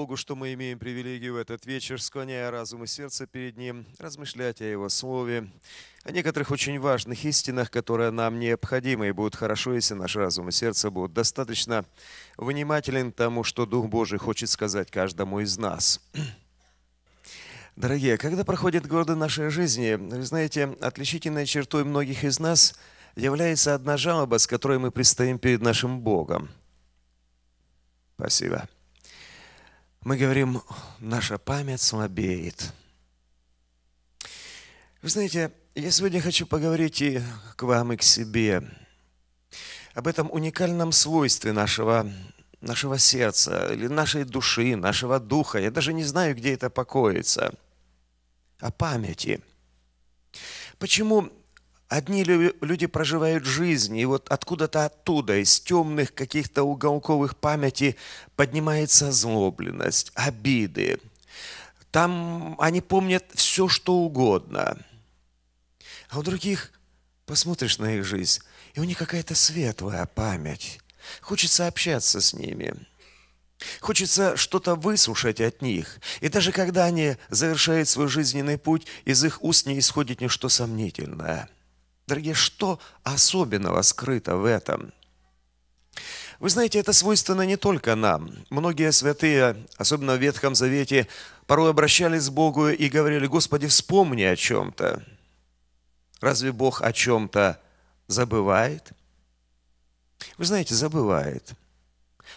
Богу, что мы имеем привилегию в этот вечер, склоняя разум и сердце перед Ним, размышлять о Его Слове, о некоторых очень важных истинах, которые нам необходимы, и будут хорошо, если наш разум и сердце будут достаточно внимателен тому, что Дух Божий хочет сказать каждому из нас. Дорогие, когда проходят годы нашей жизни, вы знаете, отличительной чертой многих из нас является одна жалоба, с которой мы предстоим перед нашим Богом. Спасибо мы говорим, наша память слабеет. Вы знаете, я сегодня хочу поговорить и к вам, и к себе об этом уникальном свойстве нашего, нашего сердца, или нашей души, нашего духа. Я даже не знаю, где это покоится. О памяти. Почему Одни люди проживают жизнь, и вот откуда-то оттуда, из темных каких-то уголковых памяти, поднимается злобленность, обиды. Там они помнят все, что угодно. А у других посмотришь на их жизнь, и у них какая-то светлая память. Хочется общаться с ними. Хочется что-то выслушать от них. И даже когда они завершают свой жизненный путь, из их уст не исходит ничто сомнительное – Дорогие, что особенного скрыто в этом? Вы знаете, это свойственно не только нам. Многие святые, особенно в Ветхом Завете, порой обращались к Богу и говорили, Господи, вспомни о чем-то. Разве Бог о чем-то забывает? Вы знаете, забывает.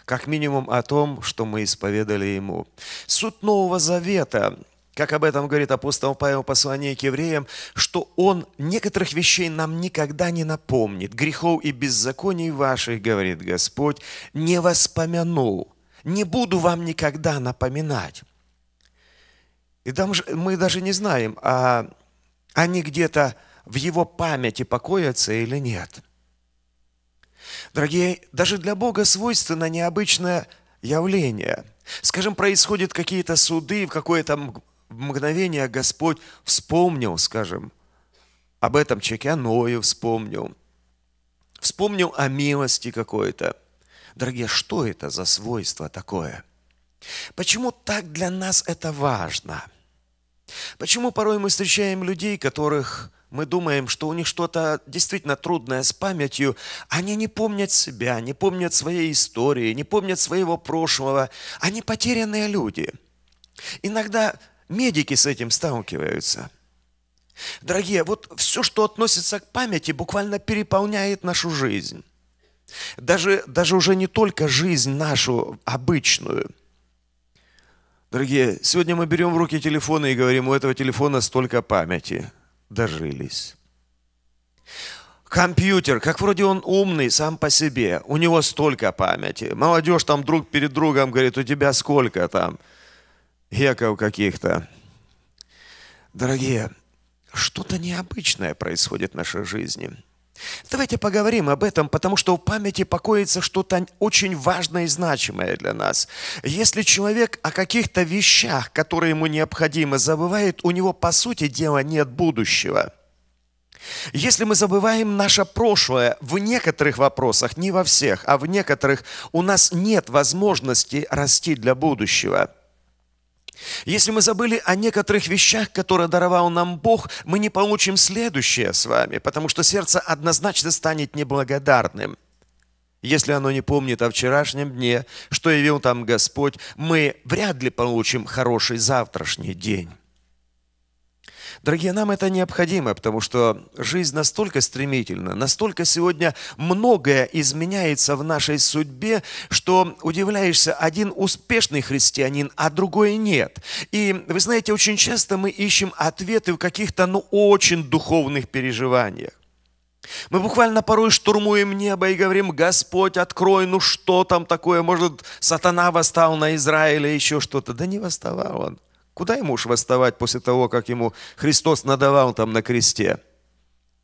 Как минимум о том, что мы исповедали Ему. Суть Нового Завета как об этом говорит апостол Павел в послании к евреям, что он некоторых вещей нам никогда не напомнит. Грехов и беззаконий ваших, говорит Господь, не воспомянул. Не буду вам никогда напоминать. И там же, мы даже не знаем, а они где-то в его памяти покоятся или нет. Дорогие, даже для Бога свойственно необычное явление. Скажем, происходят какие-то суды в какое-то в мгновение Господь вспомнил, скажем, об этом человеке, о Ное вспомнил, вспомнил о милости какой-то. Дорогие, что это за свойство такое? Почему так для нас это важно? Почему порой мы встречаем людей, которых мы думаем, что у них что-то действительно трудное с памятью, они не помнят себя, не помнят своей истории, не помнят своего прошлого, они потерянные люди. Иногда Медики с этим сталкиваются. Дорогие, вот все, что относится к памяти, буквально переполняет нашу жизнь. Даже, даже уже не только жизнь нашу обычную. Дорогие, сегодня мы берем в руки телефоны и говорим, у этого телефона столько памяти. Дожились. Компьютер, как вроде он умный сам по себе, у него столько памяти. Молодежь там друг перед другом говорит, у тебя сколько там? геков каких-то. Дорогие, что-то необычное происходит в нашей жизни. Давайте поговорим об этом, потому что в памяти покоится что-то очень важное и значимое для нас. Если человек о каких-то вещах, которые ему необходимы, забывает, у него, по сути дела, нет будущего. Если мы забываем наше прошлое в некоторых вопросах, не во всех, а в некоторых, у нас нет возможности расти для будущего – если мы забыли о некоторых вещах, которые даровал нам Бог, мы не получим следующее с вами, потому что сердце однозначно станет неблагодарным. Если оно не помнит о вчерашнем дне, что явил там Господь, мы вряд ли получим хороший завтрашний день. Дорогие, нам это необходимо, потому что жизнь настолько стремительна, настолько сегодня многое изменяется в нашей судьбе, что удивляешься, один успешный христианин, а другой нет. И вы знаете, очень часто мы ищем ответы в каких-то, ну, очень духовных переживаниях. Мы буквально порой штурмуем небо и говорим, Господь, открой, ну что там такое, может, сатана восстал на Израиле, еще что-то. Да не восставал он. Куда ему уж восставать после того, как ему Христос надавал там на кресте?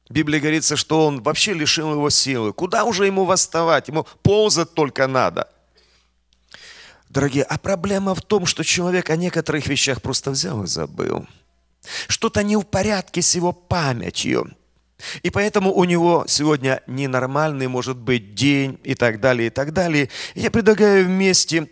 Библия Библии говорится, что он вообще лишил его силы. Куда уже ему восставать? Ему ползать только надо. Дорогие, а проблема в том, что человек о некоторых вещах просто взял и забыл. Что-то не в порядке с его памятью. И поэтому у него сегодня ненормальный может быть день и так далее, и так далее. Я предлагаю вместе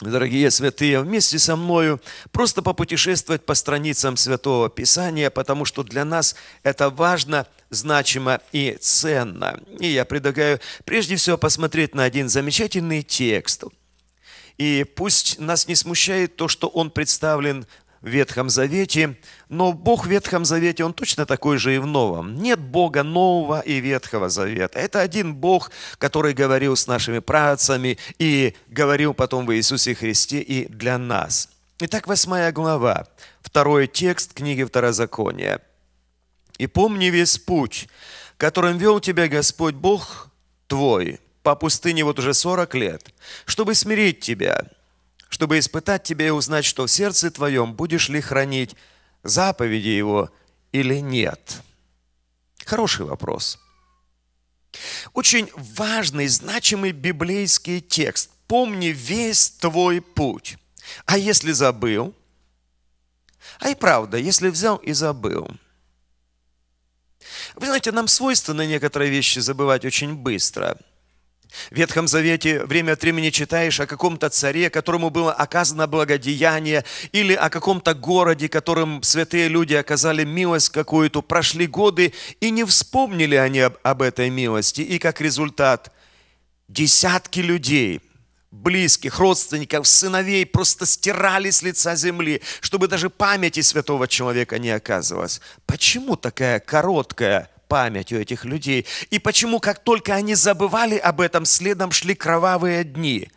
дорогие святые, вместе со мною просто попутешествовать по страницам Святого Писания, потому что для нас это важно, значимо и ценно. И я предлагаю прежде всего посмотреть на один замечательный текст. И пусть нас не смущает то, что он представлен в Ветхом Завете, но Бог в Ветхом Завете, Он точно такой же и в Новом. Нет Бога Нового и Ветхого Завета. Это один Бог, который говорил с нашими працами и говорил потом в Иисусе Христе и для нас. Итак, восьмая глава, второй текст книги Второзакония. «И помни весь путь, которым вел тебя Господь Бог твой, по пустыне вот уже сорок лет, чтобы смирить тебя, чтобы испытать тебя и узнать, что в сердце твоем будешь ли хранить заповеди его или нет? Хороший вопрос. Очень важный, значимый библейский текст. Помни весь твой путь. А если забыл? А и правда, если взял и забыл. Вы знаете, нам свойственно некоторые вещи забывать очень быстро – в Ветхом Завете время от времени читаешь о каком-то царе, которому было оказано благодеяние, или о каком-то городе, которым святые люди оказали милость какую-то, прошли годы, и не вспомнили они об, об этой милости. И как результат, десятки людей, близких, родственников, сыновей просто стирали с лица земли, чтобы даже памяти святого человека не оказывалось. Почему такая короткая память у этих людей. И почему, как только они забывали об этом, следом шли кровавые дни.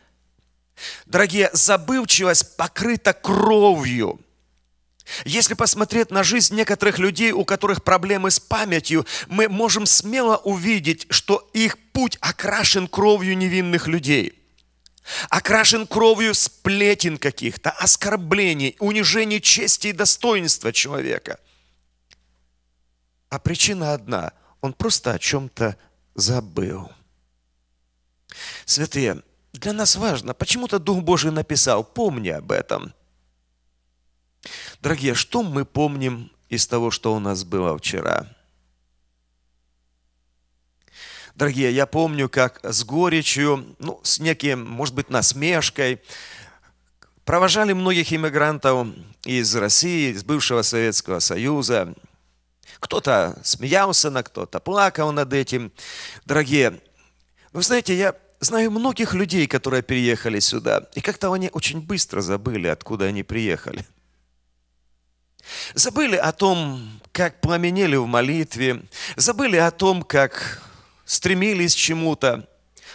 Дорогие, забывчивость покрыта кровью. Если посмотреть на жизнь некоторых людей, у которых проблемы с памятью, мы можем смело увидеть, что их путь окрашен кровью невинных людей окрашен кровью сплетен каких-то, оскорблений, унижений чести и достоинства человека – а причина одна – он просто о чем-то забыл. Святые, для нас важно, почему-то Дух Божий написал, помни об этом. Дорогие, что мы помним из того, что у нас было вчера? Дорогие, я помню, как с горечью, ну, с неким, может быть, насмешкой, провожали многих иммигрантов из России, из бывшего Советского Союза, кто-то смеялся, на кто-то плакал над этим. Дорогие, вы знаете, я знаю многих людей, которые переехали сюда, и как-то они очень быстро забыли, откуда они приехали. Забыли о том, как пламенели в молитве, забыли о том, как стремились к чему-то.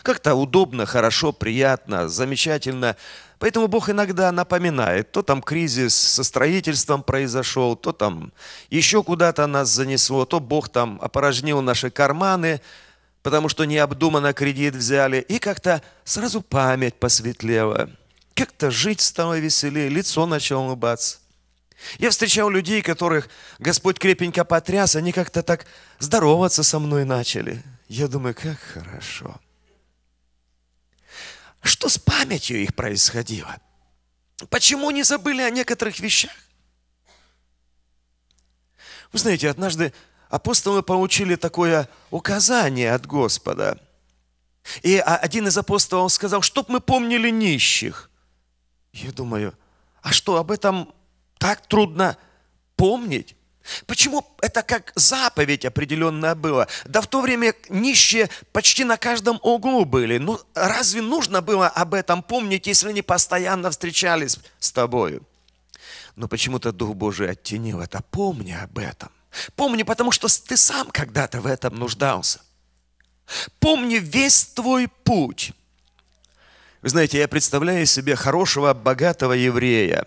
Как-то удобно, хорошо, приятно, замечательно – Поэтому Бог иногда напоминает, то там кризис со строительством произошел, то там еще куда-то нас занесло, то Бог там опорожнил наши карманы, потому что необдуманно кредит взяли, и как-то сразу память посветлела. Как-то жить стало веселее, лицо начало улыбаться. Я встречал людей, которых Господь крепенько потряс, они как-то так здороваться со мной начали. Я думаю, как хорошо. Что с памятью их происходило? Почему не забыли о некоторых вещах? Вы знаете, однажды апостолы получили такое указание от Господа. И один из апостолов сказал, чтоб мы помнили нищих. Я думаю, а что, об этом так трудно помнить? Почему это как заповедь определенная была? Да в то время нищие почти на каждом углу были. Ну, разве нужно было об этом помнить, если они постоянно встречались с тобою? Но почему-то Дух Божий оттенил это. Помни об этом. Помни, потому что ты сам когда-то в этом нуждался. Помни весь твой путь. Вы знаете, я представляю себе хорошего, богатого еврея,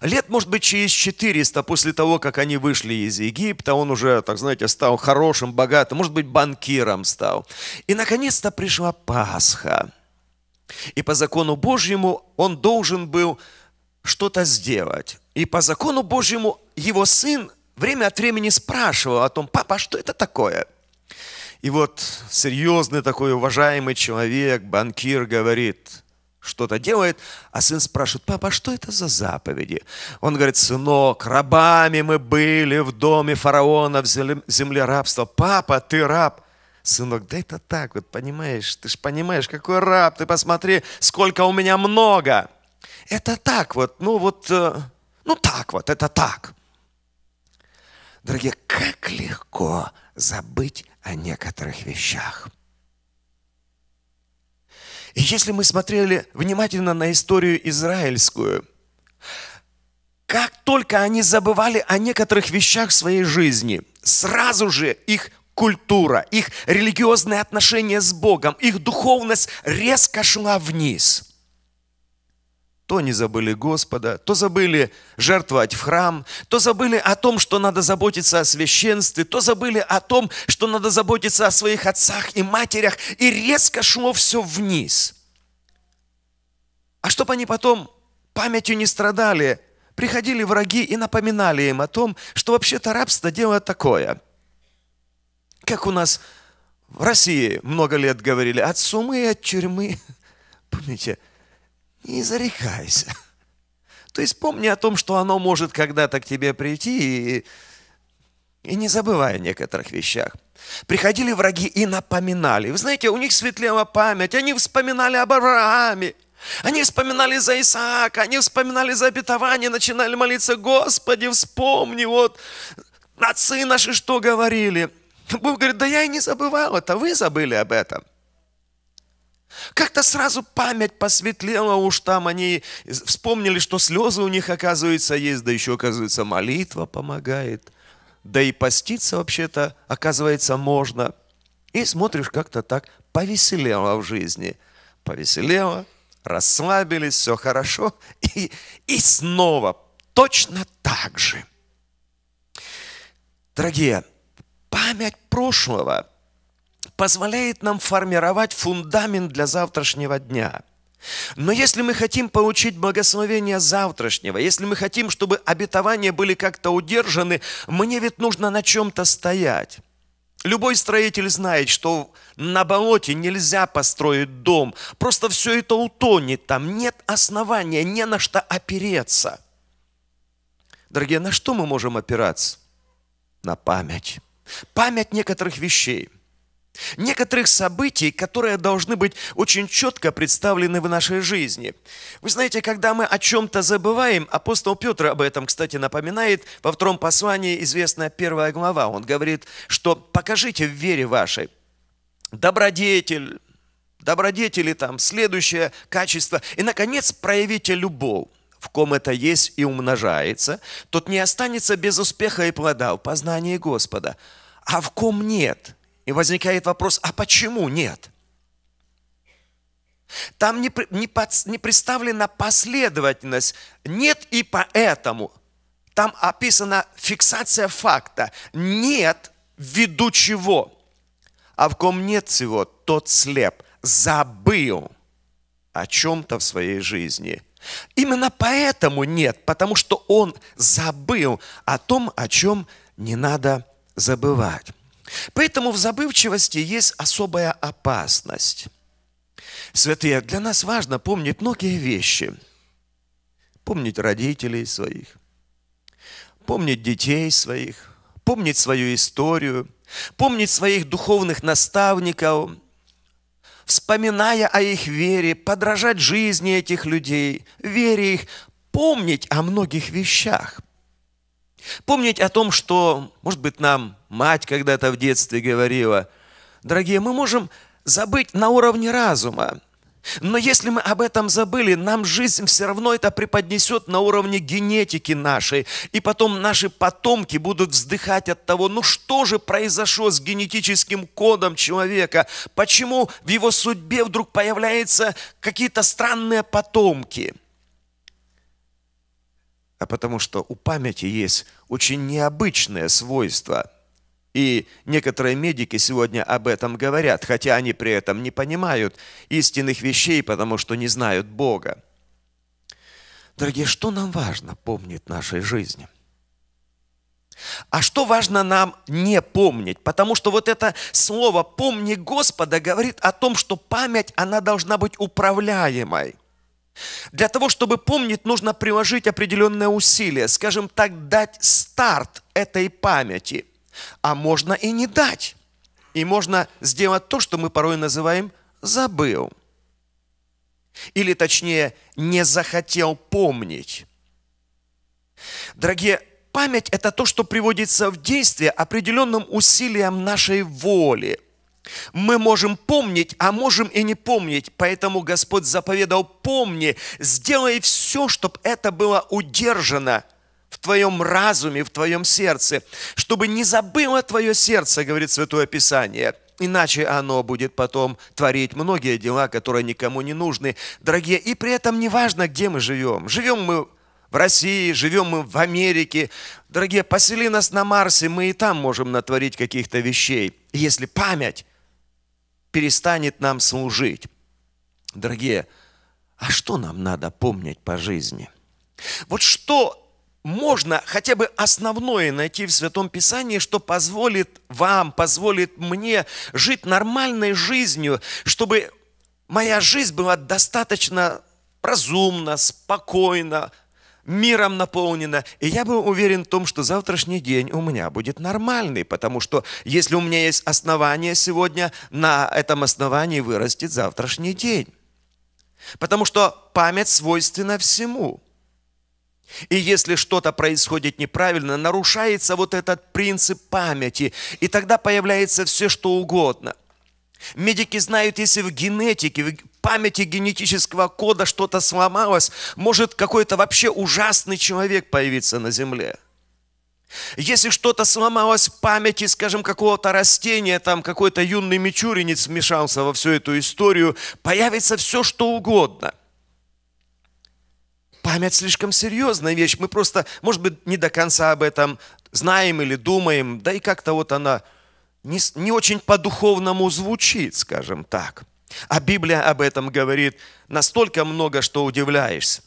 Лет, может быть, через 400 после того, как они вышли из Египта, он уже, так знаете, стал хорошим, богатым, может быть, банкиром стал. И, наконец-то, пришла Пасха. И по закону Божьему он должен был что-то сделать. И по закону Божьему его сын время от времени спрашивал о том, папа, а что это такое? И вот серьезный такой уважаемый человек, банкир говорит – что-то делает, а сын спрашивает, папа, а что это за заповеди? Он говорит, сынок, рабами мы были в доме фараона, в земле рабства. Папа, ты раб. Сынок, да это так вот, понимаешь, ты же понимаешь, какой раб, ты посмотри, сколько у меня много. Это так вот, ну вот, э, ну так вот, это так. Дорогие, как легко забыть о некоторых вещах. И если мы смотрели внимательно на историю израильскую, как только они забывали о некоторых вещах в своей жизни, сразу же их культура, их религиозные отношения с Богом, их духовность резко шла вниз. То не забыли Господа, то забыли жертвовать в храм, то забыли о том, что надо заботиться о священстве, то забыли о том, что надо заботиться о своих отцах и матерях, и резко шло все вниз. А чтобы они потом памятью не страдали, приходили враги и напоминали им о том, что вообще-то рабство дело такое. Как у нас в России много лет говорили, от сумы и от тюрьмы. Помните, не зарекайся. То есть помни о том, что оно может когда-то к тебе прийти, и, и не забывай о некоторых вещах. Приходили враги и напоминали. Вы знаете, у них светлела память, они вспоминали об Аврааме, они вспоминали за Исаака, они вспоминали за обетование, начинали молиться, Господи, вспомни, вот отцы наши что говорили. Бог говорит, да я и не забывал это, вы забыли об этом. Как-то сразу память посветлела уж там, они вспомнили, что слезы у них, оказывается, есть, да еще, оказывается, молитва помогает. Да и поститься вообще-то, оказывается, можно. И смотришь, как-то так повеселело в жизни. Повеселело, расслабились, все хорошо. И, и снова точно так же. Дорогие, память прошлого – позволяет нам формировать фундамент для завтрашнего дня. Но если мы хотим получить благословение завтрашнего, если мы хотим, чтобы обетования были как-то удержаны, мне ведь нужно на чем-то стоять. Любой строитель знает, что на болоте нельзя построить дом. Просто все это утонет там. Нет основания, не на что опереться. Дорогие, на что мы можем опираться? На память. Память некоторых вещей – некоторых событий, которые должны быть очень четко представлены в нашей жизни. Вы знаете, когда мы о чем-то забываем, апостол Петр об этом, кстати, напоминает, во втором послании известная первая глава, он говорит, что покажите в вере вашей добродетель, добродетели там, следующее качество, и, наконец, проявите любовь в ком это есть и умножается, тот не останется без успеха и плода в познании Господа. А в ком нет – и возникает вопрос, а почему нет? Там не, не, под, не представлена последовательность. Нет и поэтому. Там описана фиксация факта. Нет ввиду чего. А в ком нет всего, тот слеп. Забыл о чем-то в своей жизни. Именно поэтому нет, потому что он забыл о том, о чем не надо забывать. Поэтому в забывчивости есть особая опасность. Святые, для нас важно помнить многие вещи. Помнить родителей своих, помнить детей своих, помнить свою историю, помнить своих духовных наставников, вспоминая о их вере, подражать жизни этих людей, вере их, помнить о многих вещах. Помнить о том, что, может быть, нам мать когда-то в детстве говорила, дорогие, мы можем забыть на уровне разума, но если мы об этом забыли, нам жизнь все равно это преподнесет на уровне генетики нашей. И потом наши потомки будут вздыхать от того, ну что же произошло с генетическим кодом человека? Почему в его судьбе вдруг появляются какие-то странные потомки? а потому что у памяти есть очень необычное свойство. И некоторые медики сегодня об этом говорят, хотя они при этом не понимают истинных вещей, потому что не знают Бога. Дорогие, что нам важно помнить в нашей жизни? А что важно нам не помнить? Потому что вот это слово «помни Господа» говорит о том, что память, она должна быть управляемой – для того, чтобы помнить, нужно приложить определенное усилие, скажем так, дать старт этой памяти. А можно и не дать. И можно сделать то, что мы порой называем «забыл». Или точнее, не захотел помнить. Дорогие, память – это то, что приводится в действие определенным усилием нашей воли – мы можем помнить, а можем и не помнить. Поэтому Господь заповедал, помни, сделай все, чтобы это было удержано в твоем разуме, в твоем сердце, чтобы не забыло твое сердце, говорит Святое Писание. Иначе оно будет потом творить многие дела, которые никому не нужны. Дорогие, и при этом не важно, где мы живем. Живем мы в России, живем мы в Америке. Дорогие, посели нас на Марсе, мы и там можем натворить каких-то вещей. Если память перестанет нам служить. Дорогие, а что нам надо помнить по жизни? Вот что можно хотя бы основное найти в Святом Писании, что позволит вам, позволит мне жить нормальной жизнью, чтобы моя жизнь была достаточно разумна, спокойна, миром наполнено. И я был уверен в том, что завтрашний день у меня будет нормальный, потому что если у меня есть основание сегодня, на этом основании вырастет завтрашний день. Потому что память свойственна всему. И если что-то происходит неправильно, нарушается вот этот принцип памяти, и тогда появляется все, что угодно – Медики знают, если в генетике, памяти генетического кода что-то сломалось, может какой-то вообще ужасный человек появиться на земле. Если что-то сломалось в памяти, скажем, какого-то растения, там какой-то юный мичуринец вмешался во всю эту историю, появится все, что угодно. Память слишком серьезная вещь. Мы просто, может быть, не до конца об этом знаем или думаем, да и как-то вот она не, не очень по-духовному звучит, скажем так. А Библия об этом говорит настолько много, что удивляешься.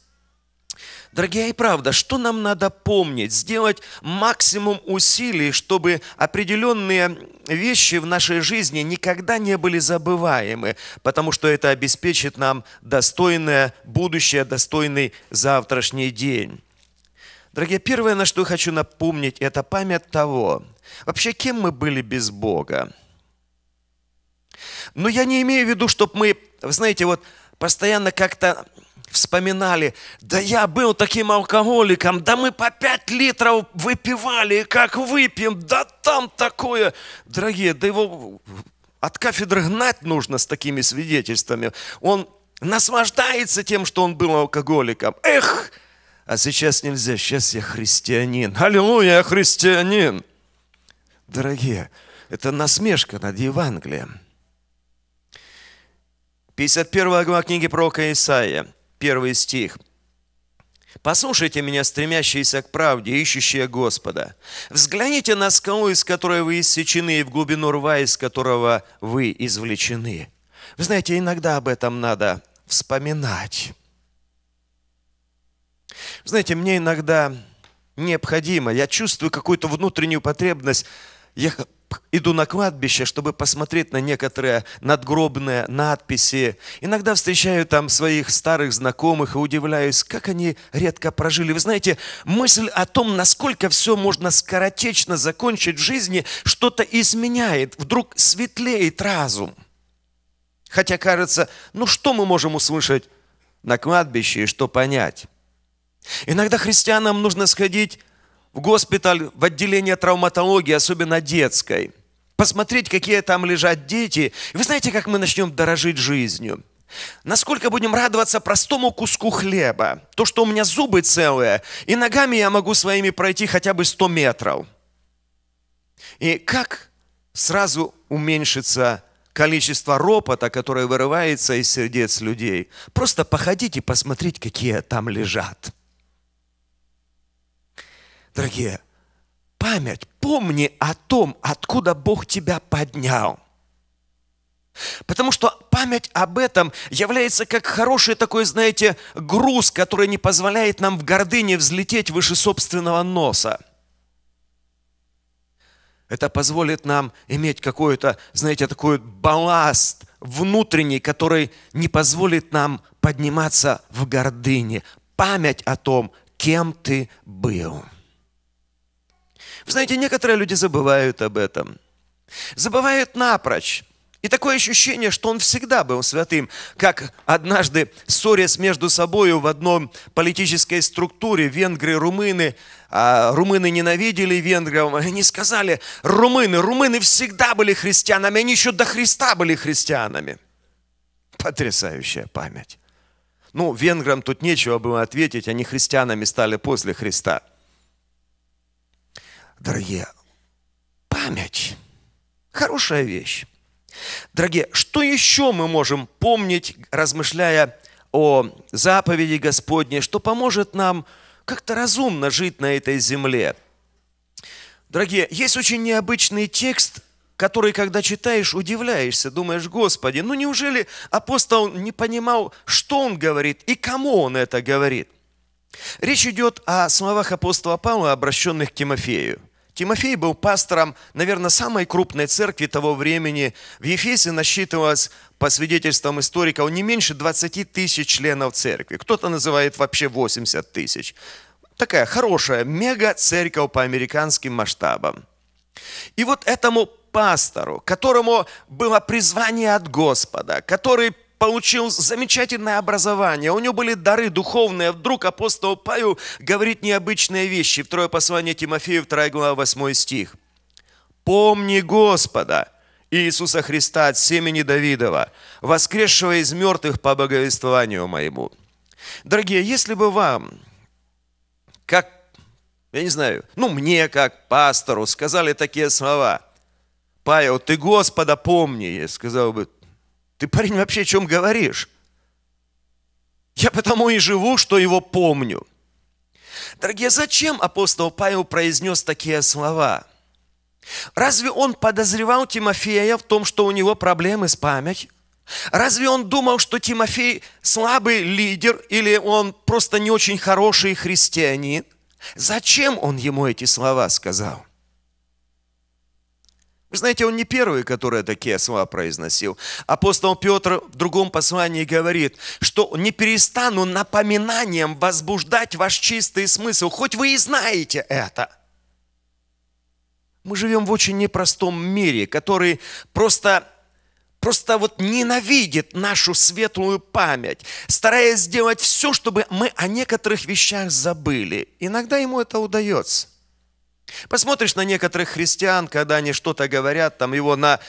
Дорогие, а и правда, что нам надо помнить? Сделать максимум усилий, чтобы определенные вещи в нашей жизни никогда не были забываемы, потому что это обеспечит нам достойное будущее, достойный завтрашний день. Дорогие, первое, на что я хочу напомнить, это память того, вообще кем мы были без Бога. Но я не имею в виду, чтобы мы, вы знаете, вот постоянно как-то вспоминали, да я был таким алкоголиком, да мы по 5 литров выпивали, как выпьем, да там такое. Дорогие, да его от кафедры гнать нужно с такими свидетельствами. Он наслаждается тем, что он был алкоголиком. Эх, а сейчас нельзя, сейчас я христианин. Аллилуйя, я христианин. Дорогие, это насмешка над Евангелием. 51 глава книги пророка Исаия, первый стих. «Послушайте меня, стремящиеся к правде, ищущие Господа. Взгляните на скалу, из которой вы иссечены, и в глубину рва, из которого вы извлечены». Вы знаете, иногда об этом надо вспоминать. Вы знаете, мне иногда необходимо, я чувствую какую-то внутреннюю потребность, я иду на кладбище, чтобы посмотреть на некоторые надгробные надписи. Иногда встречаю там своих старых знакомых и удивляюсь, как они редко прожили. Вы знаете, мысль о том, насколько все можно скоротечно закончить в жизни, что-то изменяет, вдруг светлеет разум. Хотя кажется, ну что мы можем услышать на кладбище и что понять? Иногда христианам нужно сходить в госпиталь, в отделение травматологии, особенно детской. Посмотреть, какие там лежат дети. И вы знаете, как мы начнем дорожить жизнью? Насколько будем радоваться простому куску хлеба? То, что у меня зубы целые, и ногами я могу своими пройти хотя бы 100 метров. И как сразу уменьшится количество ропота, которое вырывается из сердец людей. Просто походите и посмотрите, какие там лежат дорогие, память, помни о том, откуда Бог тебя поднял. Потому что память об этом является как хороший такой, знаете, груз, который не позволяет нам в гордыне взлететь выше собственного носа. Это позволит нам иметь какой-то, знаете, такой балласт внутренний, который не позволит нам подниматься в гордыне. Память о том, кем ты был. Вы знаете, некоторые люди забывают об этом. Забывают напрочь. И такое ощущение, что он всегда был святым, как однажды ссорясь между собой в одной политической структуре венгры, румыны, а румыны ненавидели венгров, они сказали, румыны, румыны всегда были христианами, они еще до Христа были христианами. Потрясающая память. Ну, венграм тут нечего было ответить, они христианами стали после Христа – дорогие, память. Хорошая вещь. Дорогие, что еще мы можем помнить, размышляя о заповеди Господней, что поможет нам как-то разумно жить на этой земле? Дорогие, есть очень необычный текст, который, когда читаешь, удивляешься, думаешь, Господи, ну неужели апостол не понимал, что он говорит и кому он это говорит? Речь идет о словах апостола Павла, обращенных к Тимофею – Тимофей был пастором, наверное, самой крупной церкви того времени. В Ефесе насчитывалось, по свидетельствам историков, не меньше 20 тысяч членов церкви. Кто-то называет вообще 80 тысяч. Такая хорошая мега-церковь по американским масштабам. И вот этому пастору, которому было призвание от Господа, который получил замечательное образование, у него были дары духовные. Вдруг апостол Павел говорит необычные вещи. Второе послание Тимофею, 2 глава, 8 стих. «Помни Господа, Иисуса Христа от семени Давидова, воскресшего из мертвых по благовествованию моему». Дорогие, если бы вам, как, я не знаю, ну мне как пастору сказали такие слова, «Павел, ты Господа помни», я сказал бы, ты, парень, вообще о чем говоришь? Я потому и живу, что его помню. Дорогие, а зачем апостол Павел произнес такие слова? Разве он подозревал Тимофея в том, что у него проблемы с памятью? Разве он думал, что Тимофей слабый лидер или он просто не очень хороший христианин? Зачем он ему эти слова сказал? Вы знаете, он не первый, который такие слова произносил. Апостол Петр в другом послании говорит, что не перестану напоминанием возбуждать ваш чистый смысл, хоть вы и знаете это. Мы живем в очень непростом мире, который просто просто вот ненавидит нашу светлую память, стараясь сделать все, чтобы мы о некоторых вещах забыли. Иногда ему это удается. Посмотришь на некоторых христиан, когда они что-то говорят, там его на,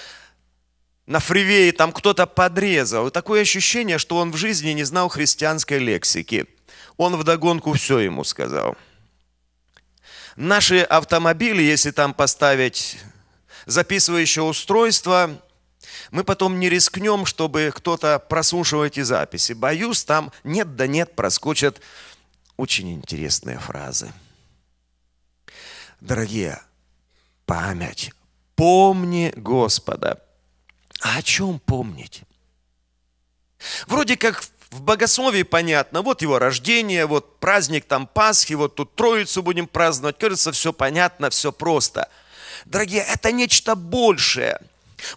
на фривее там кто-то подрезал. И такое ощущение, что он в жизни не знал христианской лексики. Он вдогонку все ему сказал. Наши автомобили, если там поставить записывающее устройство, мы потом не рискнем, чтобы кто-то прослушал эти записи. Боюсь, там нет да нет проскочат очень интересные фразы. Дорогие, память. Помни Господа. А о чем помнить? Вроде как в богословии понятно, вот его рождение, вот праздник там Пасхи, вот тут Троицу будем праздновать. Кажется, все понятно, все просто. Дорогие, это нечто большее.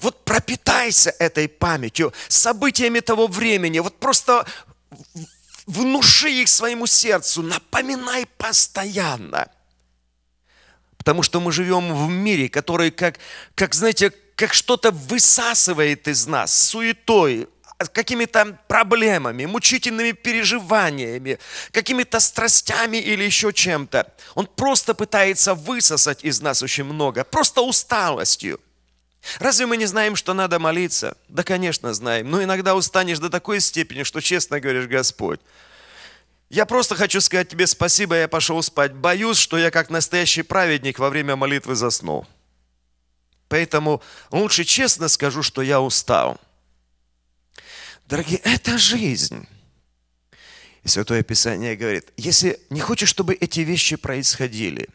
Вот пропитайся этой памятью, событиями того времени. Вот просто внуши их своему сердцу, напоминай постоянно. Потому что мы живем в мире, который как, как знаете, как что-то высасывает из нас суетой, какими-то проблемами, мучительными переживаниями, какими-то страстями или еще чем-то. Он просто пытается высосать из нас очень много, просто усталостью. Разве мы не знаем, что надо молиться? Да, конечно, знаем. Но иногда устанешь до такой степени, что честно говоришь, Господь, я просто хочу сказать тебе спасибо, я пошел спать. Боюсь, что я как настоящий праведник во время молитвы заснул. Поэтому лучше честно скажу, что я устал. Дорогие, это жизнь. И Святое Писание говорит, если не хочешь, чтобы эти вещи происходили,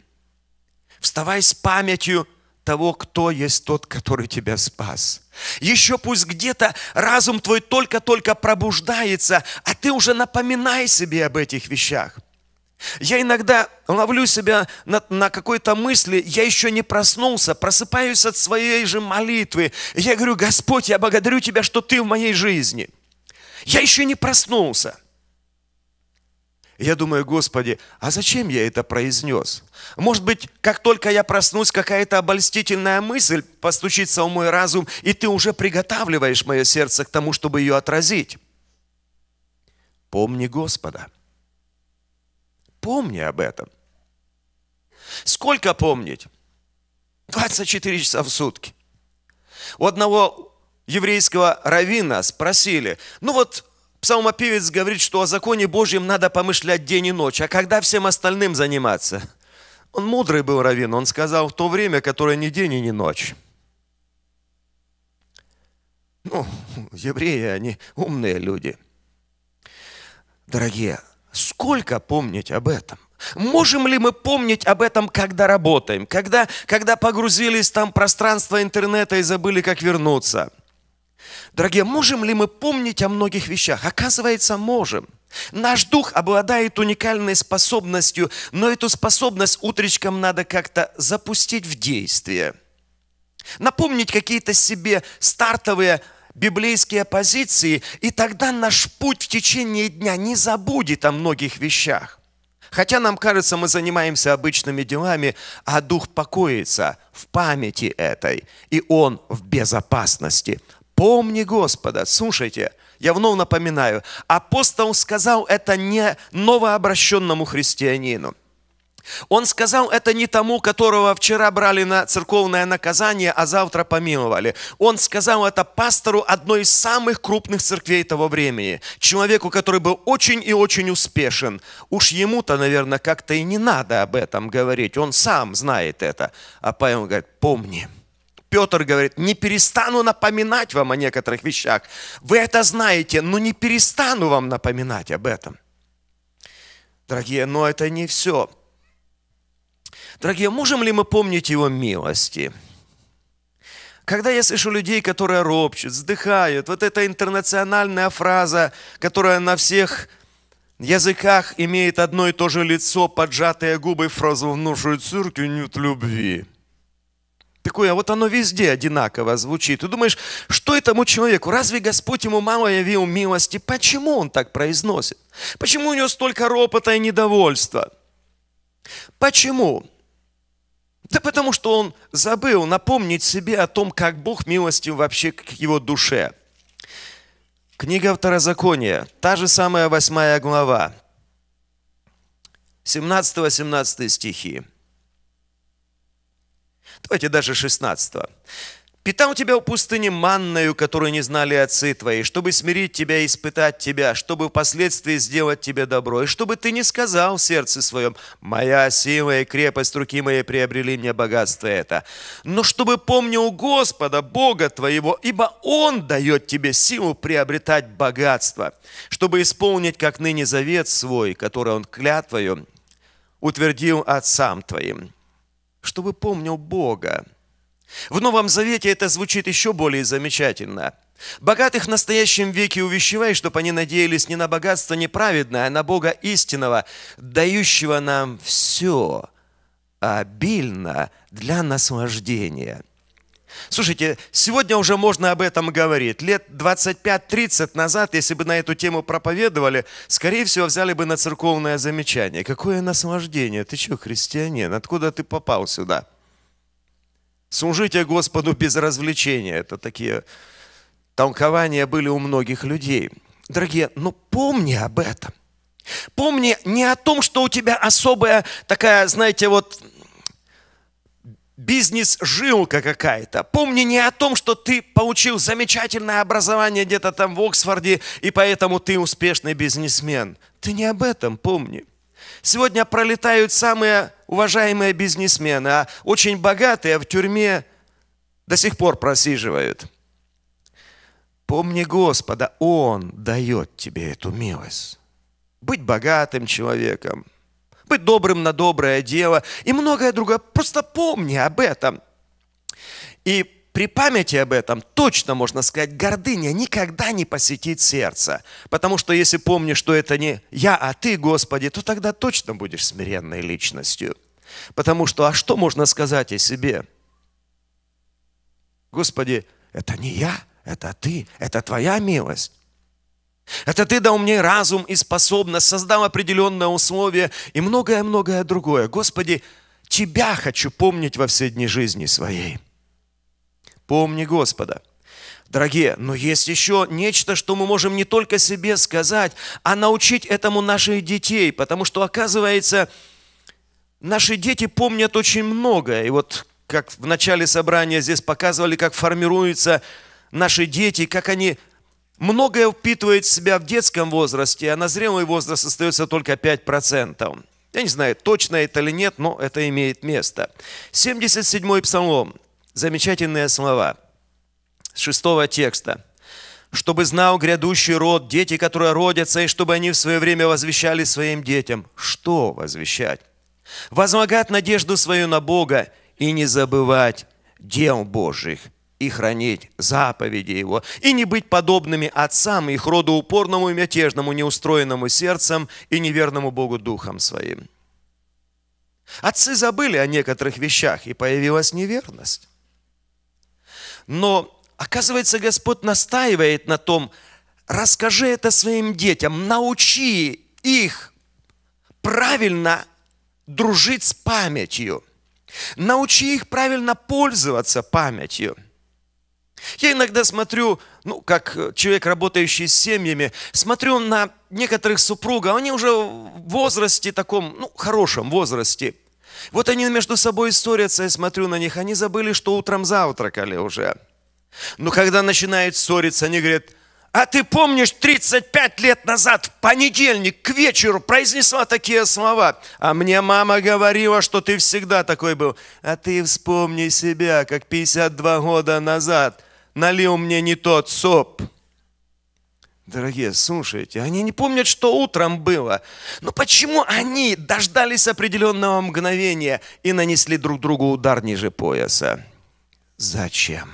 вставай с памятью – того, кто есть тот, который тебя спас. Еще пусть где-то разум твой только-только пробуждается, а ты уже напоминай себе об этих вещах. Я иногда ловлю себя на, на какой-то мысли, я еще не проснулся, просыпаюсь от своей же молитвы. Я говорю, Господь, я благодарю Тебя, что Ты в моей жизни. Я еще не проснулся я думаю, Господи, а зачем я это произнес? Может быть, как только я проснусь, какая-то обольстительная мысль постучится в мой разум, и ты уже приготавливаешь мое сердце к тому, чтобы ее отразить. Помни Господа. Помни об этом. Сколько помнить? 24 часа в сутки. У одного еврейского равина спросили, ну вот Псалмопевец говорит, что о законе Божьем надо помышлять день и ночь, а когда всем остальным заниматься? Он мудрый был раввин, он сказал, в то время, которое ни день и не ночь. Ну, евреи, они умные люди. Дорогие, сколько помнить об этом? Можем ли мы помнить об этом, когда работаем, когда, когда погрузились там в пространство интернета и забыли, как вернуться? Дорогие, можем ли мы помнить о многих вещах? Оказывается, можем. Наш дух обладает уникальной способностью, но эту способность утречком надо как-то запустить в действие. Напомнить какие-то себе стартовые библейские позиции, и тогда наш путь в течение дня не забудет о многих вещах. Хотя нам кажется, мы занимаемся обычными делами, а дух покоится в памяти этой, и он в безопасности помни Господа. Слушайте, я вновь напоминаю, апостол сказал это не новообращенному христианину. Он сказал это не тому, которого вчера брали на церковное наказание, а завтра помиловали. Он сказал это пастору одной из самых крупных церквей того времени, человеку, который был очень и очень успешен. Уж ему-то, наверное, как-то и не надо об этом говорить, он сам знает это. А Павел говорит, помни, Петр говорит, не перестану напоминать вам о некоторых вещах. Вы это знаете, но не перестану вам напоминать об этом. Дорогие, но это не все. Дорогие, можем ли мы помнить Его милости? Когда я слышу людей, которые ропчут, вздыхают, вот эта интернациональная фраза, которая на всех языках имеет одно и то же лицо, поджатые губы, фразу внушают церковь нет любви». Такое, «А вот оно везде одинаково звучит. Ты думаешь, что этому человеку? Разве Господь ему мало явил милости? Почему он так произносит? Почему у него столько ропота и недовольства? Почему? Да потому что он забыл напомнить себе о том, как Бог милостив вообще к его душе. Книга Второзакония, та же самая восьмая глава, 17-18 стихи. Давайте даже 16. «Питал тебя в пустыне манною, которую не знали отцы твои, чтобы смирить тебя и испытать тебя, чтобы впоследствии сделать тебе добро, и чтобы ты не сказал в сердце своем, «Моя сила и крепость руки моей приобрели мне богатство это». Но чтобы помнил Господа, Бога твоего, ибо Он дает тебе силу приобретать богатство, чтобы исполнить, как ныне завет свой, который Он клятвою утвердил отцам твоим» чтобы помнил Бога. В Новом Завете это звучит еще более замечательно. Богатых в настоящем веке увещевай, чтобы они надеялись не на богатство неправедное, а на Бога истинного, дающего нам все обильно для наслаждения – Слушайте, сегодня уже можно об этом говорить. Лет 25-30 назад, если бы на эту тему проповедовали, скорее всего, взяли бы на церковное замечание. Какое наслаждение! Ты что, христианин? Откуда ты попал сюда? Служите Господу без развлечения. Это такие толкования были у многих людей. Дорогие, ну помни об этом. Помни не о том, что у тебя особая такая, знаете, вот бизнес-жилка какая-то. Помни не о том, что ты получил замечательное образование где-то там в Оксфорде, и поэтому ты успешный бизнесмен. Ты не об этом помни. Сегодня пролетают самые уважаемые бизнесмены, а очень богатые в тюрьме до сих пор просиживают. Помни Господа, Он дает тебе эту милость. Быть богатым человеком – быть добрым на доброе дело и многое другое. Просто помни об этом. И при памяти об этом точно можно сказать, гордыня никогда не посетит сердце. Потому что если помнишь, что это не я, а ты, Господи, то тогда точно будешь смиренной личностью. Потому что, а что можно сказать о себе? Господи, это не я, это ты, это твоя милость. Это ты дал мне разум и способность, создал определенные условия и многое-многое другое. Господи, Тебя хочу помнить во все дни жизни своей. Помни Господа. Дорогие, но есть еще нечто, что мы можем не только себе сказать, а научить этому наших детей, потому что, оказывается, наши дети помнят очень многое. И вот как в начале собрания здесь показывали, как формируются наши дети, как они многое впитывает в себя в детском возрасте, а на зрелый возраст остается только 5%. Я не знаю, точно это или нет, но это имеет место. 77-й псалом. Замечательные слова. Шестого текста. «Чтобы знал грядущий род, дети, которые родятся, и чтобы они в свое время возвещали своим детям». Что возвещать? «Возлагать надежду свою на Бога и не забывать дел Божьих» и хранить заповеди Его, и не быть подобными отцам их роду упорному и мятежному, неустроенному сердцем и неверному Богу духом своим. Отцы забыли о некоторых вещах, и появилась неверность. Но, оказывается, Господь настаивает на том, расскажи это своим детям, научи их правильно дружить с памятью, научи их правильно пользоваться памятью – я иногда смотрю, ну, как э, человек, работающий с семьями, смотрю на некоторых супругов, они уже в возрасте таком, ну, хорошем возрасте. Вот они между собой ссорятся, я смотрю на них, они забыли, что утром завтракали уже. Но когда начинают ссориться, они говорят, а ты помнишь, 35 лет назад, в понедельник, к вечеру, произнесла такие слова. А мне мама говорила, что ты всегда такой был. А ты вспомни себя, как 52 года назад – налил мне не тот соп, Дорогие, слушайте, они не помнят, что утром было. Но почему они дождались определенного мгновения и нанесли друг другу удар ниже пояса? Зачем?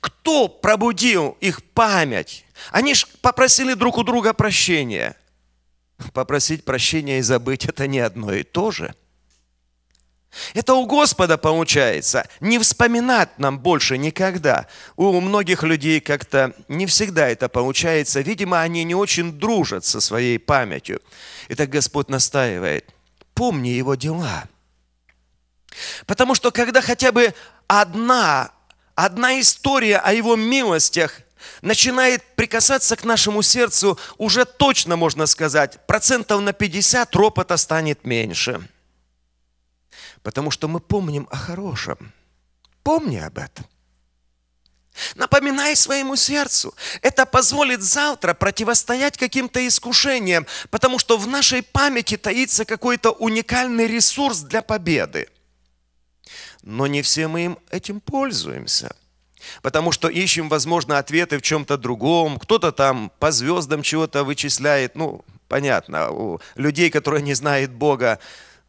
Кто пробудил их память? Они же попросили друг у друга прощения. Попросить прощения и забыть – это не одно и то же – это у Господа получается. Не вспоминать нам больше никогда. У многих людей как-то не всегда это получается. Видимо, они не очень дружат со своей памятью. И так Господь настаивает. Помни его дела. Потому что когда хотя бы одна, одна история о его милостях начинает прикасаться к нашему сердцу, уже точно можно сказать, процентов на 50 ропота станет меньше – потому что мы помним о хорошем. Помни об этом. Напоминай своему сердцу. Это позволит завтра противостоять каким-то искушениям, потому что в нашей памяти таится какой-то уникальный ресурс для победы. Но не все мы им этим пользуемся. Потому что ищем, возможно, ответы в чем-то другом. Кто-то там по звездам чего-то вычисляет. Ну, понятно, у людей, которые не знают Бога,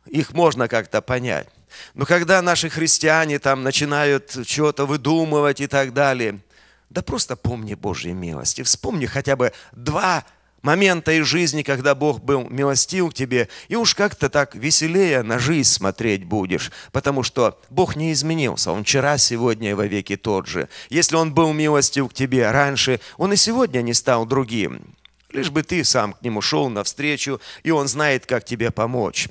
их можно как-то понять. Но когда наши христиане там начинают что-то выдумывать и так далее, да просто помни Божьей милости. Вспомни хотя бы два момента из жизни, когда Бог был милостив к тебе, и уж как-то так веселее на жизнь смотреть будешь, потому что Бог не изменился, Он вчера, сегодня и во веки тот же. Если Он был милостив к тебе раньше, Он и сегодня не стал другим. Лишь бы ты сам к Нему шел навстречу, и Он знает, как тебе помочь.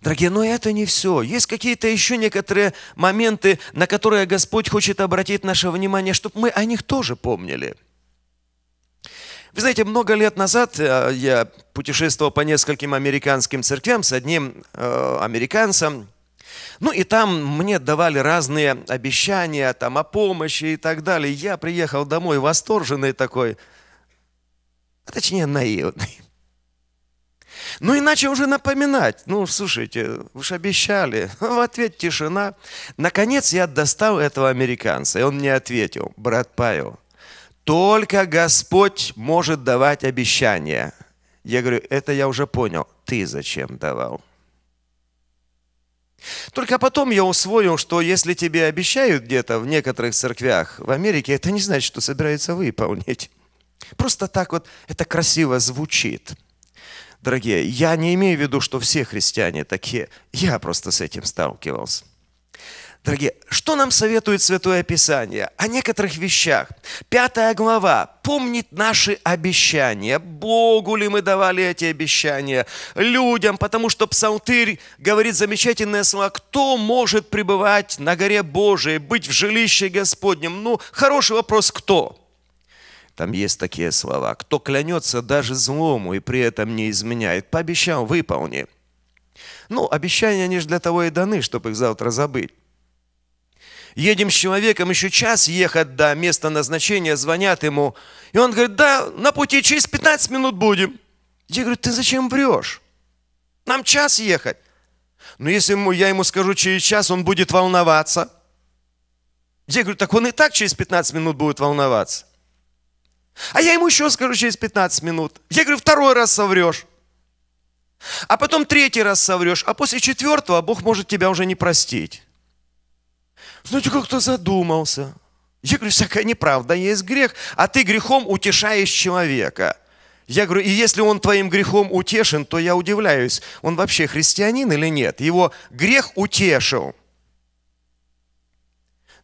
Дорогие, но это не все. Есть какие-то еще некоторые моменты, на которые Господь хочет обратить наше внимание, чтобы мы о них тоже помнили. Вы знаете, много лет назад э, я путешествовал по нескольким американским церквям с одним э, американцем. Ну и там мне давали разные обещания там, о помощи и так далее. Я приехал домой восторженный такой, а точнее наивный. Ну, иначе уже напоминать. Ну, слушайте, вы же обещали. В ответ тишина. Наконец я достал этого американца, и он мне ответил, брат Павел, только Господь может давать обещания. Я говорю, это я уже понял. Ты зачем давал? Только потом я усвоил, что если тебе обещают где-то в некоторых церквях в Америке, это не значит, что собираются выполнить. Просто так вот это красиво звучит. Дорогие, я не имею в виду, что все христиане такие. Я просто с этим сталкивался. Дорогие, что нам советует Святое Писание? О некоторых вещах. Пятая глава помнит наши обещания. Богу ли мы давали эти обещания? Людям, потому что Псалтырь говорит замечательное слово. Кто может пребывать на горе Божией, быть в жилище Господнем? Ну, хороший вопрос, кто? Там есть такие слова. «Кто клянется даже злому и при этом не изменяет, пообещал, выполни». Ну, обещания, они же для того и даны, чтобы их завтра забыть. Едем с человеком, еще час ехать до места назначения, звонят ему. И он говорит, да, на пути через 15 минут будем. Я говорю, ты зачем врешь? Нам час ехать. Но «Ну, если ему, я ему скажу через час, он будет волноваться. Я говорю, так он и так через 15 минут будет волноваться. А я ему еще скажу через 15 минут. Я говорю, второй раз соврешь. А потом третий раз соврешь. А после четвертого Бог может тебя уже не простить. Знаете, как-то задумался. Я говорю, всякая неправда есть грех, а ты грехом утешаешь человека. Я говорю, и если он твоим грехом утешен, то я удивляюсь, он вообще христианин или нет? Его грех утешил.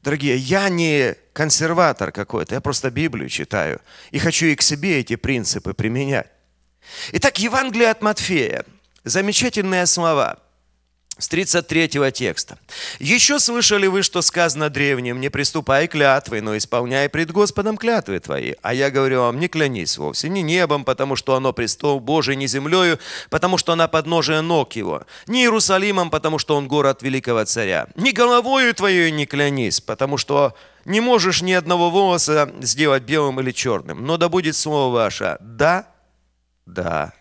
Дорогие, я не консерватор какой-то, я просто Библию читаю и хочу и к себе эти принципы применять. Итак, Евангелие от Матфея. Замечательные слова – с 33 текста. «Еще слышали вы, что сказано древним, не приступай клятвы, но исполняй пред Господом клятвы твои. А я говорю вам, не клянись вовсе ни небом, потому что оно престол Божий, ни землею, потому что она подножие ног его, ни Иерусалимом, потому что он город великого царя. Ни головою твоей не клянись, потому что не можешь ни одного волоса сделать белым или черным. Но да будет слово ваше «да», «да»,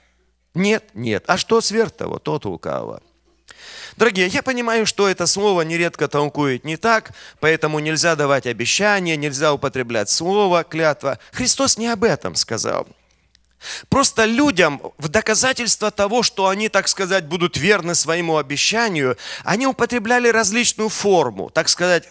«нет», «нет». А что сверх того, тот лукавого. Дорогие, я понимаю, что это слово нередко толкует не так, поэтому нельзя давать обещания, нельзя употреблять слово, клятва. Христос не об этом сказал. Просто людям в доказательство того, что они, так сказать, будут верны своему обещанию, они употребляли различную форму, так сказать,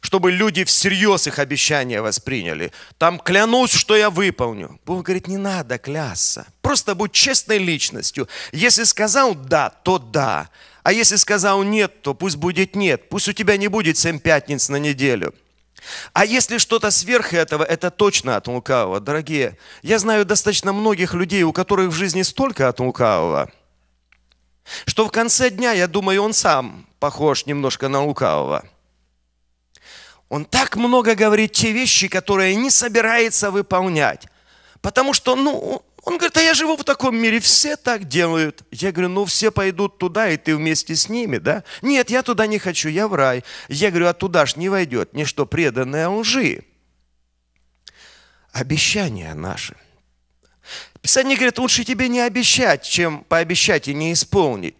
чтобы люди всерьез их обещания восприняли. Там клянусь, что я выполню. Бог говорит, не надо клясться. Просто будь честной личностью. Если сказал «да», то «да». А если сказал «нет», то пусть будет «нет». Пусть у тебя не будет семь пятниц на неделю. А если что-то сверх этого, это точно от лукавого. Дорогие, я знаю достаточно многих людей, у которых в жизни столько от лукавого, что в конце дня, я думаю, он сам похож немножко на лукавого. Он так много говорит те вещи, которые не собирается выполнять. Потому что, ну, он говорит, а я живу в таком мире, все так делают. Я говорю, ну все пойдут туда, и ты вместе с ними, да? Нет, я туда не хочу, я в рай. Я говорю, а туда ж не войдет ничто преданное лжи. Обещания наши. Писание говорит, лучше тебе не обещать, чем пообещать и не исполнить.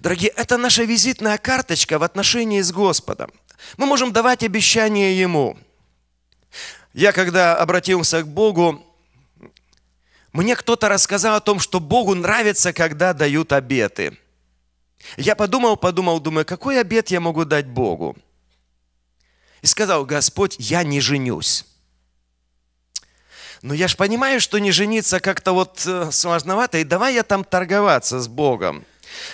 Дорогие, это наша визитная карточка в отношении с Господом. Мы можем давать обещания Ему. Я когда обратился к Богу, мне кто-то рассказал о том, что Богу нравится, когда дают обеты. Я подумал, подумал, думаю, какой обет я могу дать Богу? И сказал, Господь, я не женюсь. Но я же понимаю, что не жениться как-то вот э, сложновато, и давай я там торговаться с Богом.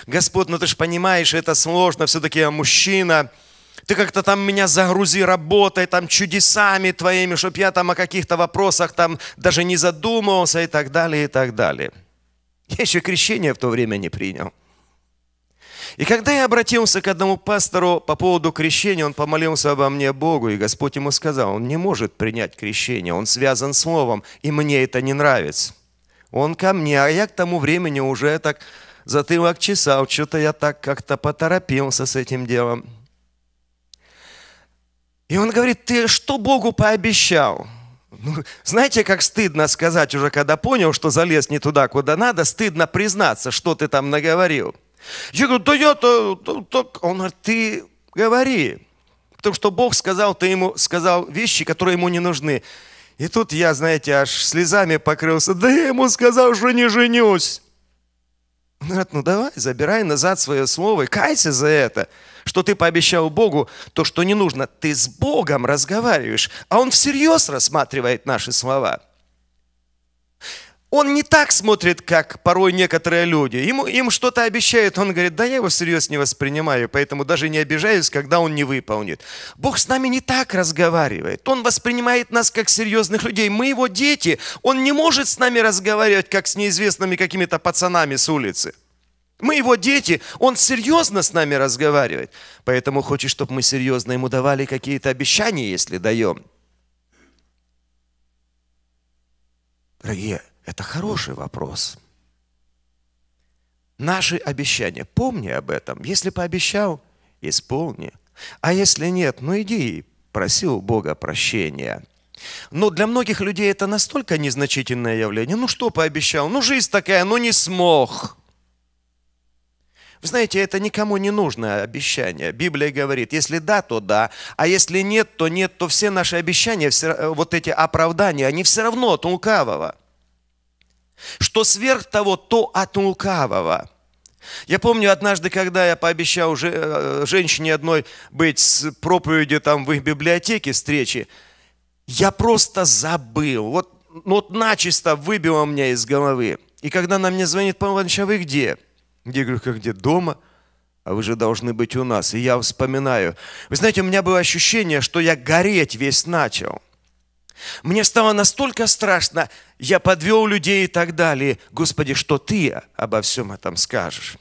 Господь, ну ты же понимаешь, это сложно, все-таки я мужчина – ты как-то там меня загрузи работой, там чудесами твоими, чтобы я там о каких-то вопросах там даже не задумывался и так далее, и так далее. Я еще крещение в то время не принял. И когда я обратился к одному пастору по поводу крещения, он помолился обо мне Богу, и Господь ему сказал, он не может принять крещение, он связан с словом, и мне это не нравится. Он ко мне, а я к тому времени уже так затылок чесал, что-то я так как-то поторопился с этим делом. И он говорит, ты что Богу пообещал? Ну, знаете, как стыдно сказать уже, когда понял, что залез не туда, куда надо, стыдно признаться, что ты там наговорил. Я говорю, да я-то... Он говорит, ты говори. Потому что Бог сказал, ты ему сказал вещи, которые ему не нужны. И тут я, знаете, аж слезами покрылся. Да я ему сказал, что не женюсь. Он говорит, ну давай, забирай назад свое слово и кайся за это, что ты пообещал Богу то, что не нужно. Ты с Богом разговариваешь, а Он всерьез рассматривает наши слова – он не так смотрит, как порой некоторые люди. Ему, им что-то обещают, он говорит, да я его всерьез не воспринимаю, поэтому даже не обижаюсь, когда он не выполнит. Бог с нами не так разговаривает. Он воспринимает нас как серьезных людей. Мы его дети. Он не может с нами разговаривать, как с неизвестными какими-то пацанами с улицы. Мы его дети, он серьезно с нами разговаривает. Поэтому хочет, чтобы мы серьезно ему давали какие-то обещания, если даем. Дорогие, это хороший вопрос. Наши обещания. Помни об этом. Если пообещал, исполни. А если нет, ну иди и проси у Бога прощения. Но для многих людей это настолько незначительное явление. Ну что пообещал? Ну жизнь такая, ну не смог. Вы знаете, это никому не нужное обещание. Библия говорит, если да, то да, а если нет, то нет, то все наши обещания, э, вот эти оправдания, они все равно от лукавого что сверх того то от лукавого. Я помню однажды, когда я пообещал уже э, женщине одной быть с проповедью там в их библиотеке встречи, я просто забыл. Вот, ну, вот начисто выбило меня из головы. И когда она мне звонит, Павел Иванович, а вы где? Я говорю, как где? Дома? А вы же должны быть у нас. И я вспоминаю. Вы знаете, у меня было ощущение, что я гореть весь начал – мне стало настолько страшно, я подвел людей и так далее. Господи, что ты обо всем этом скажешь?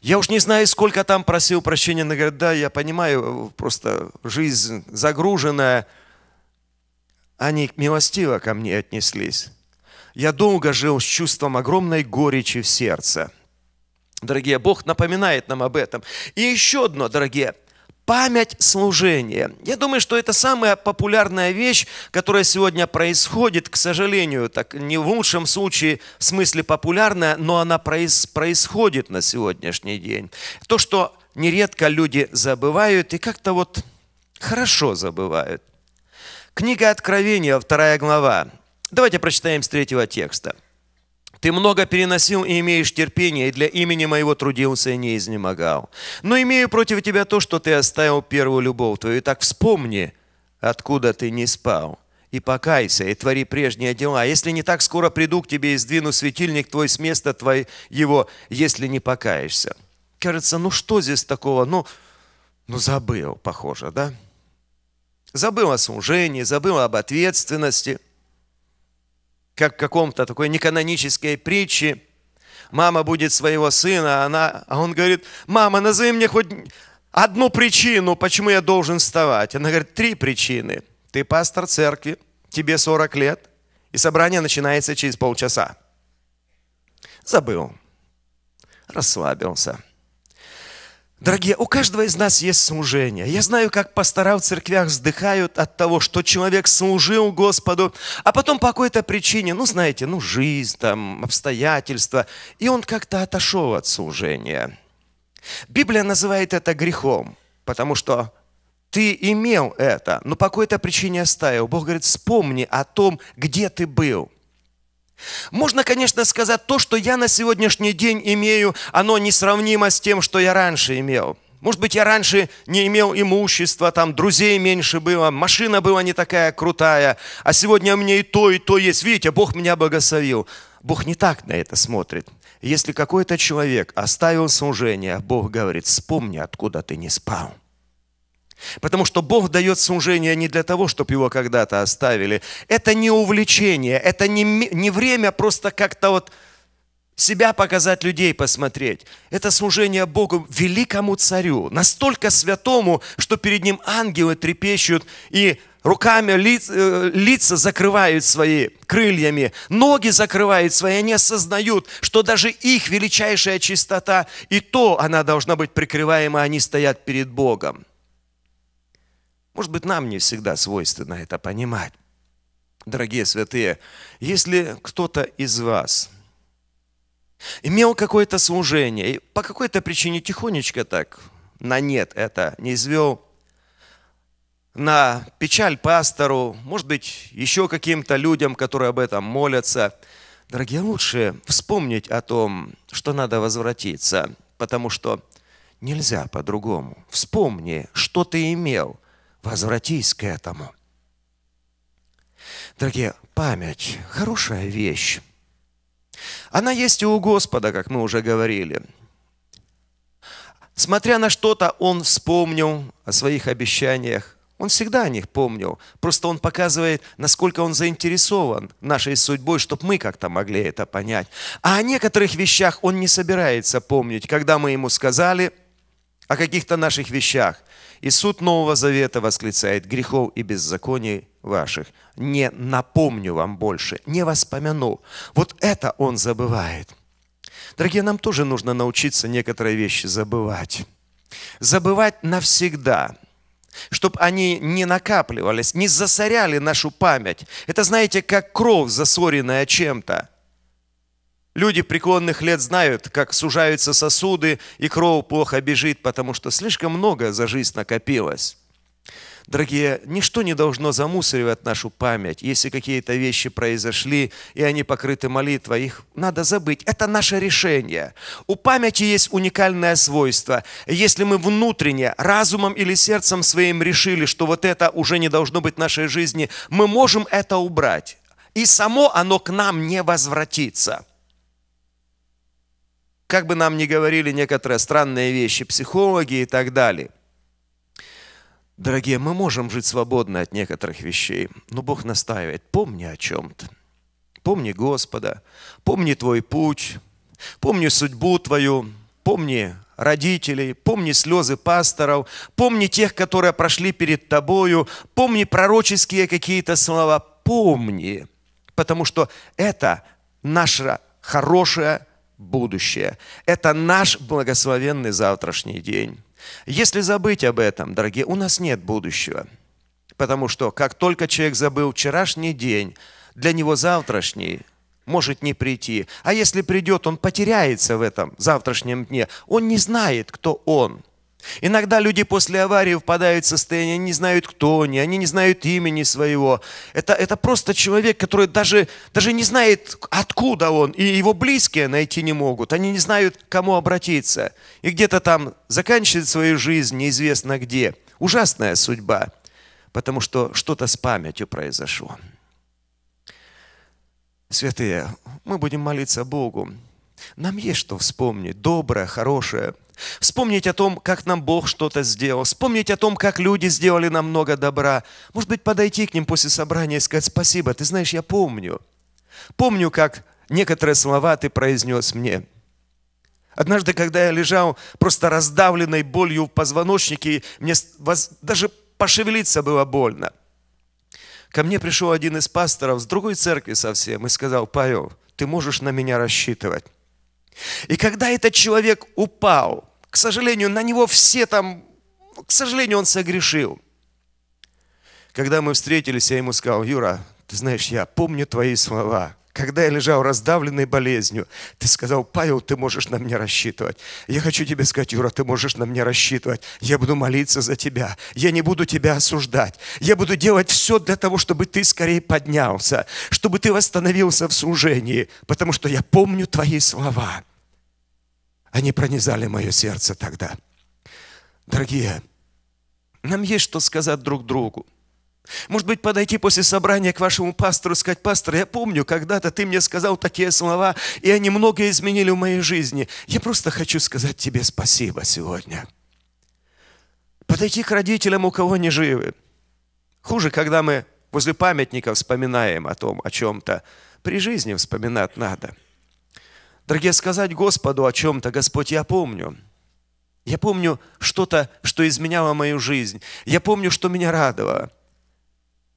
Я уж не знаю, сколько там просил прощения, на говорят, да, я понимаю, просто жизнь загруженная. Они милостиво ко мне отнеслись. Я долго жил с чувством огромной горечи в сердце. Дорогие, Бог напоминает нам об этом. И еще одно, дорогие, память служения. Я думаю, что это самая популярная вещь, которая сегодня происходит, к сожалению, так не в лучшем случае в смысле популярная, но она проис, происходит на сегодняшний день. То, что нередко люди забывают и как-то вот хорошо забывают. Книга Откровения, вторая глава. Давайте прочитаем с третьего текста. Ты много переносил и имеешь терпение, и для имени моего трудился и не изнемогал. Но имею против тебя то, что ты оставил первую любовь твою. Итак, вспомни, откуда ты не спал, и покайся, и твори прежние дела. Если не так, скоро приду к тебе и сдвину светильник твой с места твой, его, если не покаешься. Кажется, ну что здесь такого? Ну, ну забыл, похоже, да? Забыл о служении, забыл об ответственности – как в каком-то такой неканонической притче, мама будет своего сына, а она, а он говорит, мама, назови мне хоть одну причину, почему я должен вставать. Она говорит, три причины. Ты пастор церкви, тебе 40 лет, и собрание начинается через полчаса. Забыл, расслабился – Дорогие, у каждого из нас есть служение. Я знаю, как пастора в церквях вздыхают от того, что человек служил Господу, а потом по какой-то причине, ну, знаете, ну, жизнь, там, обстоятельства, и он как-то отошел от служения. Библия называет это грехом, потому что ты имел это, но по какой-то причине оставил. Бог говорит, вспомни о том, где ты был – можно, конечно, сказать, то, что я на сегодняшний день имею, оно несравнимо с тем, что я раньше имел. Может быть, я раньше не имел имущества, там друзей меньше было, машина была не такая крутая, а сегодня мне и то, и то есть. Видите, Бог меня благословил. Бог не так на это смотрит. Если какой-то человек оставил служение, Бог говорит, вспомни, откуда ты не спал. Потому что Бог дает служение не для того, чтобы его когда-то оставили. Это не увлечение, это не, не время просто как-то вот себя показать, людей посмотреть. Это служение Богу, великому царю, настолько святому, что перед ним ангелы трепещут и руками лиц, э, лица закрывают свои крыльями, ноги закрывают свои, они осознают, что даже их величайшая чистота, и то она должна быть прикрываема, они стоят перед Богом. Может быть, нам не всегда свойственно это понимать. Дорогие святые, если кто-то из вас имел какое-то служение, и по какой-то причине тихонечко так на нет это не извел, на печаль пастору, может быть, еще каким-то людям, которые об этом молятся. Дорогие, лучше вспомнить о том, что надо возвратиться, потому что нельзя по-другому. Вспомни, что ты имел, Возвратись к этому. Дорогие, память – хорошая вещь. Она есть и у Господа, как мы уже говорили. Смотря на что-то, Он вспомнил о своих обещаниях. Он всегда о них помнил. Просто Он показывает, насколько Он заинтересован нашей судьбой, чтобы мы как-то могли это понять. А о некоторых вещах Он не собирается помнить, когда мы Ему сказали о каких-то наших вещах – и суд Нового Завета восклицает грехов и беззаконий ваших. Не напомню вам больше, не воспомяну. Вот это он забывает. Дорогие, нам тоже нужно научиться некоторые вещи забывать. Забывать навсегда чтобы они не накапливались, не засоряли нашу память. Это, знаете, как кровь, засоренная чем-то. Люди преклонных лет знают, как сужаются сосуды, и кровь плохо бежит, потому что слишком много за жизнь накопилось. Дорогие, ничто не должно замусоривать нашу память. Если какие-то вещи произошли, и они покрыты молитвой, их надо забыть. Это наше решение. У памяти есть уникальное свойство. Если мы внутренне, разумом или сердцем своим решили, что вот это уже не должно быть в нашей жизни, мы можем это убрать. И само оно к нам не возвратится как бы нам ни говорили некоторые странные вещи психологи и так далее. Дорогие, мы можем жить свободно от некоторых вещей, но Бог настаивает, помни о чем-то. Помни Господа, помни твой путь, помни судьбу твою, помни родителей, помни слезы пасторов, помни тех, которые прошли перед тобою, помни пророческие какие-то слова, помни, потому что это наша хорошая будущее. Это наш благословенный завтрашний день. Если забыть об этом, дорогие, у нас нет будущего. Потому что как только человек забыл вчерашний день, для него завтрашний может не прийти. А если придет, он потеряется в этом завтрашнем дне. Он не знает, кто он – Иногда люди после аварии впадают в состояние, они не знают, кто они, они не знают имени своего. Это, это просто человек, который даже, даже не знает, откуда он, и его близкие найти не могут. Они не знают, к кому обратиться. И где-то там заканчивает свою жизнь неизвестно где. Ужасная судьба, потому что что-то с памятью произошло. Святые, мы будем молиться Богу. Нам есть что вспомнить, доброе, хорошее – Вспомнить о том, как нам Бог что-то сделал. Вспомнить о том, как люди сделали нам много добра. Может быть, подойти к ним после собрания и сказать спасибо. Ты знаешь, я помню. Помню, как некоторые слова ты произнес мне. Однажды, когда я лежал просто раздавленной болью в позвоночнике, мне даже пошевелиться было больно. Ко мне пришел один из пасторов с другой церкви совсем и сказал, Павел, ты можешь на меня рассчитывать. И когда этот человек упал, к сожалению, на него все там, к сожалению, он согрешил. Когда мы встретились, я ему сказал, Юра, ты знаешь, я помню твои слова когда я лежал раздавленный болезнью, ты сказал, Павел, ты можешь на меня рассчитывать. Я хочу тебе сказать, Юра, ты можешь на меня рассчитывать. Я буду молиться за тебя. Я не буду тебя осуждать. Я буду делать все для того, чтобы ты скорее поднялся, чтобы ты восстановился в служении, потому что я помню твои слова. Они пронизали мое сердце тогда. Дорогие, нам есть что сказать друг другу. Может быть, подойти после собрания к вашему пастору и сказать, пастор, я помню, когда-то ты мне сказал такие слова, и они многое изменили в моей жизни. Я просто хочу сказать тебе спасибо сегодня. Подойти к родителям, у кого не живы. Хуже, когда мы возле памятника вспоминаем о том, о чем-то. При жизни вспоминать надо. Дорогие, сказать Господу о чем-то, Господь, я помню. Я помню что-то, что изменяло мою жизнь. Я помню, что меня радовало.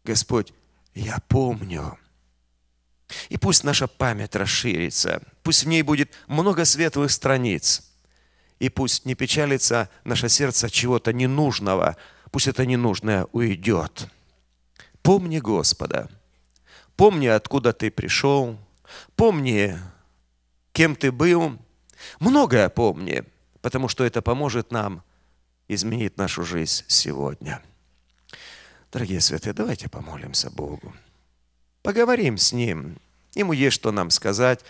Господь, я помню. И пусть наша память расширится, пусть в ней будет много светлых страниц, и пусть не печалится наше сердце чего-то ненужного, пусть это ненужное уйдет. Помни Господа, помни, откуда ты пришел, помни, кем ты был, многое помни, потому что это поможет нам изменить нашу жизнь сегодня. Дорогие святые, давайте помолимся Богу. Поговорим с Ним. Ему есть что нам сказать,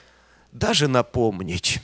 даже напомнить.